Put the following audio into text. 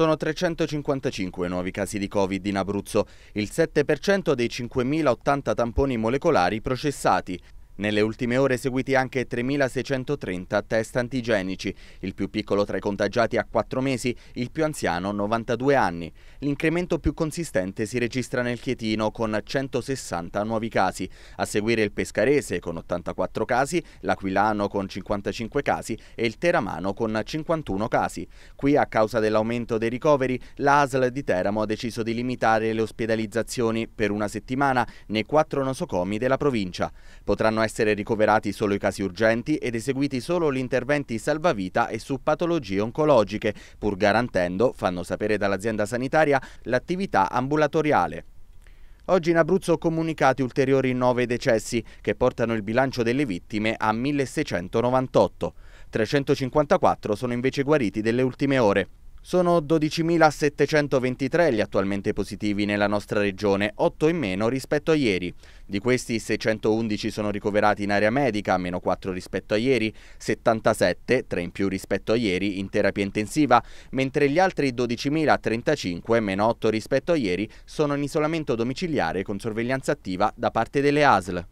Sono 355 nuovi casi di Covid in Abruzzo, il 7% dei 5.080 tamponi molecolari processati. Nelle ultime ore seguiti anche 3.630 test antigenici, il più piccolo tra i contagiati a 4 mesi, il più anziano 92 anni. L'incremento più consistente si registra nel Chietino con 160 nuovi casi, a seguire il Pescarese con 84 casi, l'Aquilano con 55 casi e il Teramano con 51 casi. Qui a causa dell'aumento dei ricoveri, l'ASL di Teramo ha deciso di limitare le ospedalizzazioni per una settimana nei quattro nosocomi della provincia. Potranno essere essere ricoverati solo i casi urgenti ed eseguiti solo gli interventi salvavita e su patologie oncologiche, pur garantendo, fanno sapere dall'azienda sanitaria, l'attività ambulatoriale. Oggi in Abruzzo comunicati ulteriori 9 decessi che portano il bilancio delle vittime a 1698. 354 sono invece guariti delle ultime ore. Sono 12.723 gli attualmente positivi nella nostra regione, 8 in meno rispetto a ieri. Di questi 611 sono ricoverati in area medica, meno 4 rispetto a ieri, 77, 3 in più rispetto a ieri, in terapia intensiva, mentre gli altri 12.035, meno 8 rispetto a ieri, sono in isolamento domiciliare con sorveglianza attiva da parte delle ASL.